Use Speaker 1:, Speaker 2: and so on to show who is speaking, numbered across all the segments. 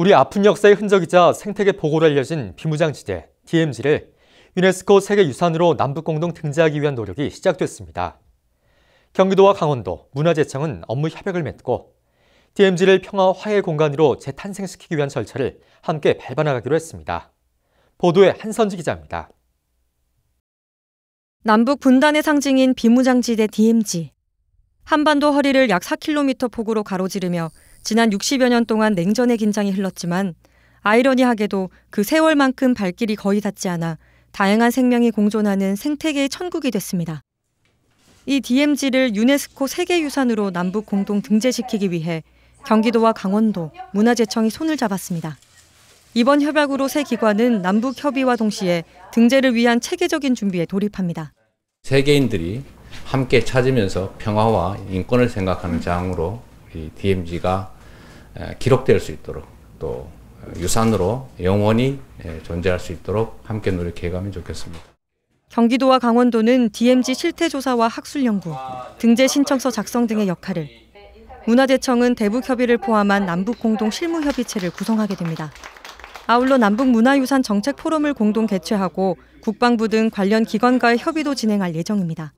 Speaker 1: 우리 아픈 역사의 흔적이자 생태계 보고를 알려진 비무장지대 DMZ를 유네스코 세계유산으로 남북공동 등재하기 위한 노력이 시작됐습니다. 경기도와 강원도, 문화재청은 업무 협약을 맺고 DMZ를 평화 화해 공간으로 재탄생시키기 위한 절차를 함께 밟아나가기로 했습니다. 보도에 한선지 기자입니다.
Speaker 2: 남북 분단의 상징인 비무장지대 DMZ. 한반도 허리를 약 4km 폭으로 가로지르며 지난 60여 년 동안 냉전의 긴장이 흘렀지만 아이러니하게도 그 세월만큼 발길이 거의 닿지 않아 다양한 생명이 공존하는 생태계의 천국이 됐습니다. 이 DMZ를 유네스코 세계유산으로 남북 공동 등재시키기 위해 경기도와 강원도, 문화재청이 손을 잡았습니다. 이번 협약으로 세 기관은 남북 협의와 동시에 등재를 위한 체계적인 준비에 돌입합니다.
Speaker 3: 세계인들이 함께 찾으면서 평화와 인권을 생각하는 장으로 DMZ가 기록될 수 있도록 또 유산으로 영원히 존재할 수 있도록 함께 노력해가면 좋겠습니다.
Speaker 2: 경기도와 강원도는 DMZ 실태조사와 학술연구, 등재 신청서 작성 등의 역할을, 문화재청은 대북협의를 포함한 남북공동 실무협의체를 구성하게 됩니다. 아울러 남북문화유산 정책 포럼을 공동 개최하고 국방부 등 관련 기관과의 협의도 진행할 예정입니다.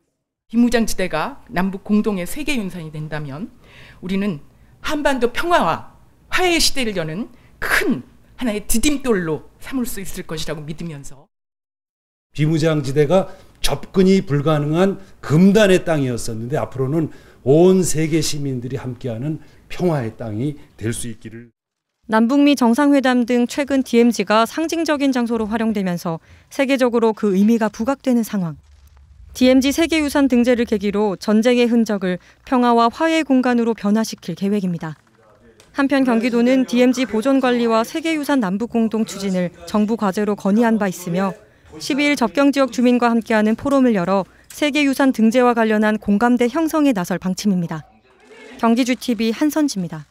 Speaker 2: 비무장지대가 남북 공동의 세계유산이 된다면 우리는 한반도 평화와
Speaker 1: 화해 의 시대를 여는 큰 하나의 디딤돌로 삼을 수 있을 것이라고 믿으면서
Speaker 3: 비무장지대가 접근이 불가능한 금단의 땅이었었는데 앞으로는 온 세계 시민들이 함께하는 평화의 땅이 될 수 있기를.
Speaker 2: 남북미 정상회담 등 최근 DMZ가 상징적인 장소로 활용되면서 세계적으로 그 의미가 부각되는 상황. DMZ 세계유산 등재를 계기로 전쟁의 흔적을 평화와 화해 공간으로 변화시킬 계획입니다. 한편 경기도는 DMZ 보존관리와 세계유산 남북공동 추진을 정부 과제로 건의한 바 있으며 12일 접경 지역 주민과 함께하는 포럼을 열어 세계유산 등재와 관련한 공감대 형성에 나설 방침입니다. 경기주TV 한선지입니다.